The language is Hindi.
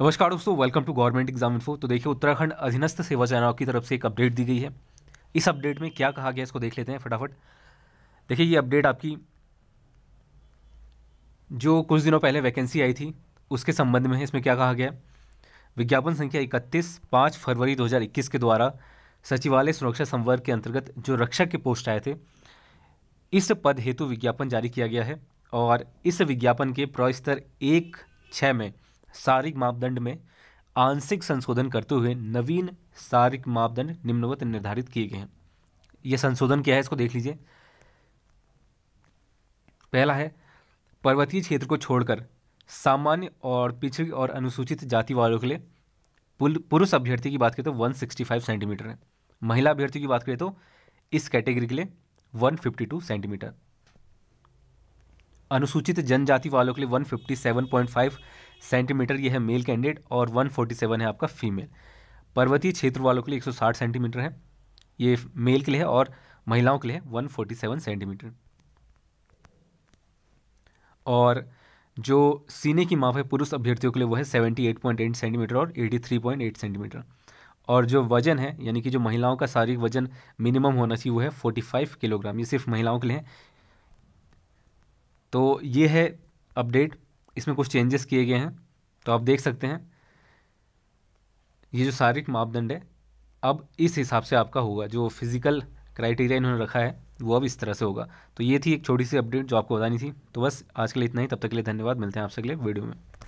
नमस्कार दोस्तों welcome to government exam info तो देखिए उत्तराखंड अधीनस्थ सेवा चयनाव की तरफ से एक अपडेट दी गई है इस अपडेट में क्या कहा गया इसको देख लेते हैं फटाफट देखिए ये अपडेट आपकी जो कुछ दिनों पहले वैकेंसी आई थी उसके संबंध में है इसमें क्या कहा गया विज्ञापन संख्या इकतीस पाँच फरवरी दो के द्वारा सचिवालय सुरक्षा संवर्ग के अंतर्गत जो रक्षक के पोस्ट आए थे इस पद हेतु विज्ञापन जारी किया गया है और इस विज्ञापन के प्रस्तर एक छः में सारिक मापदंड में आंशिक संशोधन करते हुए नवीन सारिक मापदंड निम्नवत निर्धारित किए गए हैं यह संशोधन क्या है इसको देख लीजिए पहला है पर्वतीय क्षेत्र को छोड़कर सामान्य और पिछड़ी और अनुसूचित जाति वालों के लिए पुरुष अभ्यर्थी की बात करें तो 165 सेंटीमीटर है महिला अभ्यर्थी की बात करें तो इस कैटेगरी के लिए 152 सेंटीमीटर अनुसूचित जनजाति वालों के लिए 157.5 सेंटीमीटर ये है मेल कैंडिडेट और 147 है आपका फीमेल पर्वतीय क्षेत्र वालों के लिए 160 सेंटीमीटर है ये मेल के लिए है और महिलाओं के लिए है 147 सेंटीमीटर और जो सीने की माप है पुरुष अभ्यर्थियों के लिए वो है 78.8 सेंटीमीटर और 83.8 सेंटीमीटर और जो वजन है यानी कि जो महिलाओं का शारीरिक वजन मिनिमम होना चाहिए वो है 45 किलोग्राम ये सिर्फ महिलाओं के लिए तो ये है अपडेट इसमें कुछ चेंजेस किए गए हैं तो आप देख सकते हैं ये जो शारीरिक मापदंड है अब इस हिसाब से आपका होगा जो फिज़िकल क्राइटेरिया इन्होंने रखा है वो अब इस तरह से होगा तो ये थी एक छोटी सी अपडेट जो आपको बतानी थी तो बस आज के लिए इतना ही तब तक के लिए धन्यवाद मिलते हैं आपसे अगले वीडियो में